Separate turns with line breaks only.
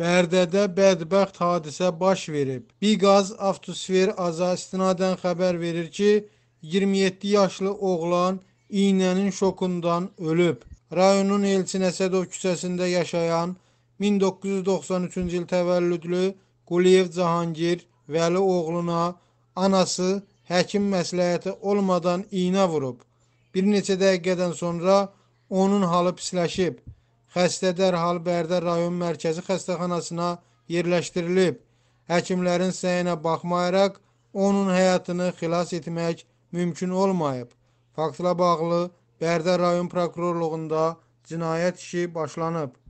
Bərdədə bədbəxt hadisə baş verib. Biqaz Avtosfer Aza istinadən xəbər verir ki, 27 yaşlı oğlan iynənin şokundan ölüb. Rayonun Elçin Əsədov küçəsində yaşayan 1993-cü il təvəllüdlü Quliyev Cahangir Vəli oğluna anası həkim məsləhəti olmadan iynə vurub. Bir neçə dəqiqədən sonra onun halı pisləşib. Xəstə dərhal Bərdə rayon mərkəzi xəstəxanasına yerləşdirilib. Həkimlərin səyinə baxmayaraq onun həyatını xilas etmək mümkün olmayıb. Faktla bağlı Bərdə rayon prokurorluğunda cinayət işi başlanıb.